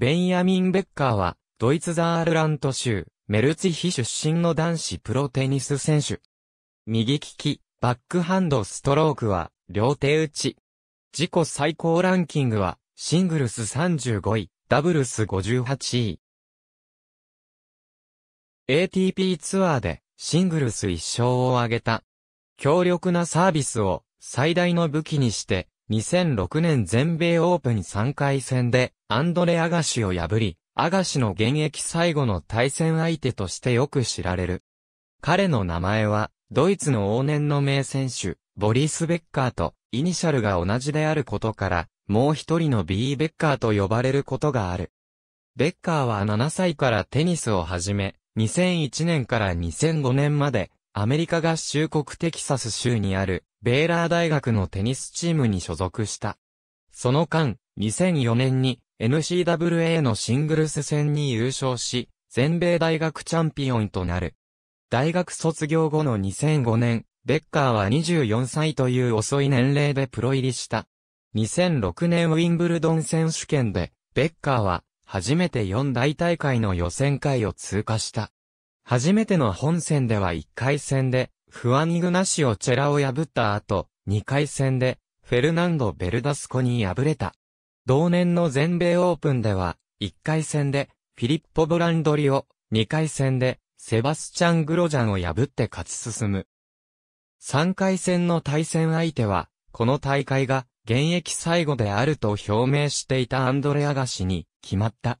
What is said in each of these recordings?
ベンヤミン・ベッカーは、ドイツザールラント州、メルツィヒ出身の男子プロテニス選手。右利き、バックハンドストロークは、両手打ち。自己最高ランキングは、シングルス35位、ダブルス58位。ATP ツアーで、シングルス1勝を挙げた。強力なサービスを、最大の武器にして、2006年全米オープン3回戦で、アンドレ・アガシを破り、アガシの現役最後の対戦相手としてよく知られる。彼の名前は、ドイツの往年の名選手、ボリス・ベッカーと、イニシャルが同じであることから、もう一人の B・ ベッカーと呼ばれることがある。ベッカーは7歳からテニスを始め、2001年から2005年まで、アメリカ合衆国テキサス州にあるベーラー大学のテニスチームに所属した。その間、2004年に n c w a のシングルス戦に優勝し、全米大学チャンピオンとなる。大学卒業後の2005年、ベッカーは24歳という遅い年齢でプロ入りした。2006年ウィンブルドン選手権で、ベッカーは初めて4大大会の予選会を通過した。初めての本戦では1回戦でフアニグナシオ・チェラを破った後、2回戦で、フェルナンド・ベルダスコに敗れた。同年の全米オープンでは、1回戦で、フィリッポ・ブランドリを、2回戦で、セバスチャン・グロジャンを破って勝ち進む。3回戦の対戦相手は、この大会が、現役最後であると表明していたアンドレ・アガシに決まった。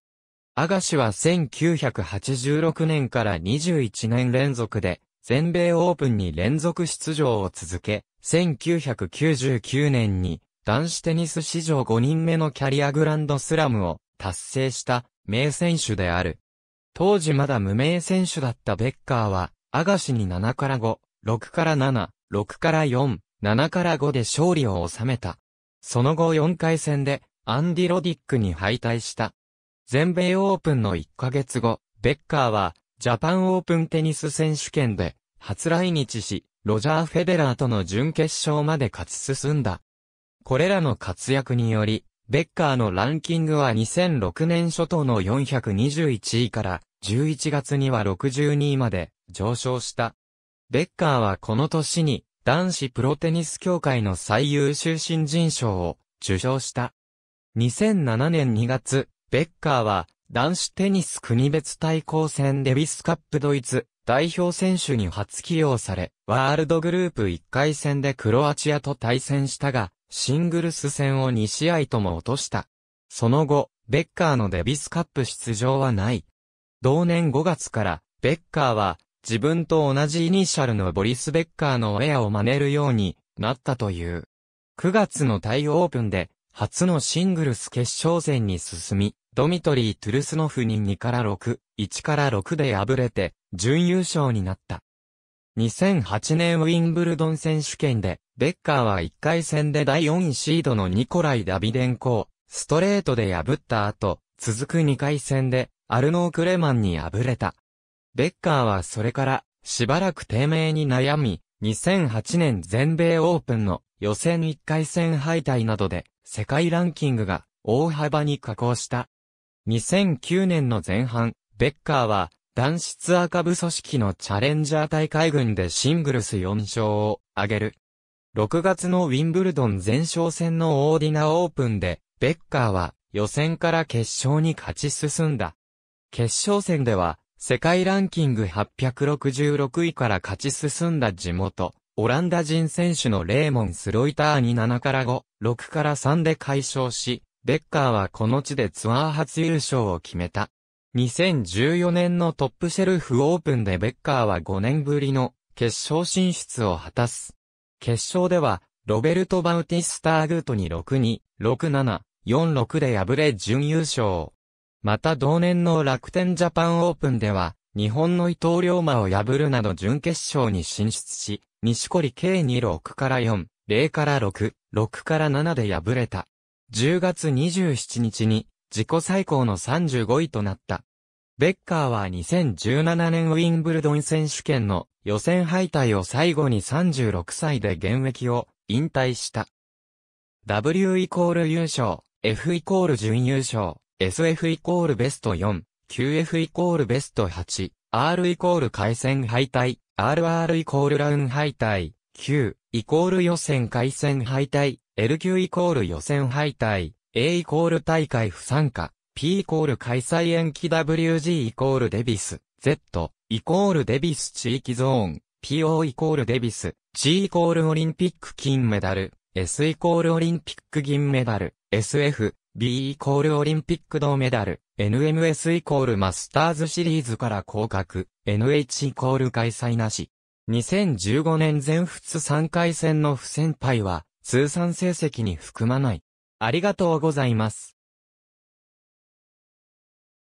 アガシは1986年から21年連続で全米オープンに連続出場を続け、1999年に男子テニス史上5人目のキャリアグランドスラムを達成した名選手である。当時まだ無名選手だったベッカーは、アガシに7から5、6から7、6から4、7から5で勝利を収めた。その後4回戦で、アンディ・ロディックに敗退した。全米オープンの1ヶ月後、ベッカーは、ジャパンオープンテニス選手権で、初来日し、ロジャー・フェデラーとの準決勝まで勝ち進んだ。これらの活躍により、ベッカーのランキングは2006年初頭の421位から、11月には62位まで上昇した。ベッカーはこの年に、男子プロテニス協会の最優秀新人賞を受賞した。2007年2月、ベッカーは男子テニス国別対抗戦デビスカップドイツ代表選手に初起用され、ワールドグループ1回戦でクロアチアと対戦したが、シングルス戦を2試合とも落とした。その後、ベッカーのデビスカップ出場はない。同年5月から、ベッカーは、自分と同じイニシャルのボリス・ベッカーのウェアを真似るようになったという。9月のタイオープンで、初のシングルス決勝戦に進み、ドミトリー・トゥルスノフに2から6、1から6で敗れて、準優勝になった。2008年ウィンブルドン選手権で、ベッカーは1回戦で第4位シードのニコライ・ダビデンコを、ストレートで破った後、続く2回戦で、アルノー・クレマンに敗れた。ベッカーはそれから、しばらく低迷に悩み、2008年全米オープンの予選1回戦敗退などで、世界ランキングが大幅に下降した。2009年の前半、ベッカーは、男子ツアー株組織のチャレンジャー大会軍でシングルス4勝を挙げる。6月のウィンブルドン前哨戦のオーディナオープンで、ベッカーは予選から決勝に勝ち進んだ。決勝戦では、世界ランキング866位から勝ち進んだ地元、オランダ人選手のレーモン・スロイターに7から5、6から3で解消し、ベッカーはこの地でツアー初優勝を決めた。2014年のトップシェルフオープンでベッカーは5年ぶりの決勝進出を果たす。決勝では、ロベルト・バウティスター・グートに6-2、6-7、4-6で敗れ準優勝。また同年の楽天ジャパンオープンでは、日本の伊藤龍馬を破るなど準決勝に進出し、西堀 K26 から4、0から6、6から7で敗れた。10月27日に自己最高の35位となった。ベッカーは2017年ウィンブルドン選手権の予選敗退を最後に36歳で現役を引退した。W イコール優勝、F イコール準優勝、SF イコールベスト4、QF イコールベスト8、R イコール回戦敗退、RR イコールラウン敗退、Q イコール予選回戦敗退、L 級イコール予選敗退、A イコール大会不参加、P イコール開催延期 WG イコールデビス、Z イコールデビス地域ゾーン、PO イコールデビス、G イコールオリンピック金メダル、S イコールオリンピック銀メダル、SF、B イコールオリンピック銅メダル、NMS イコールマスターズシリーズから降格、NH イコール開催なし。2015年全仏3回戦の不戦敗は、通算成績に含まない。ありがとうございます。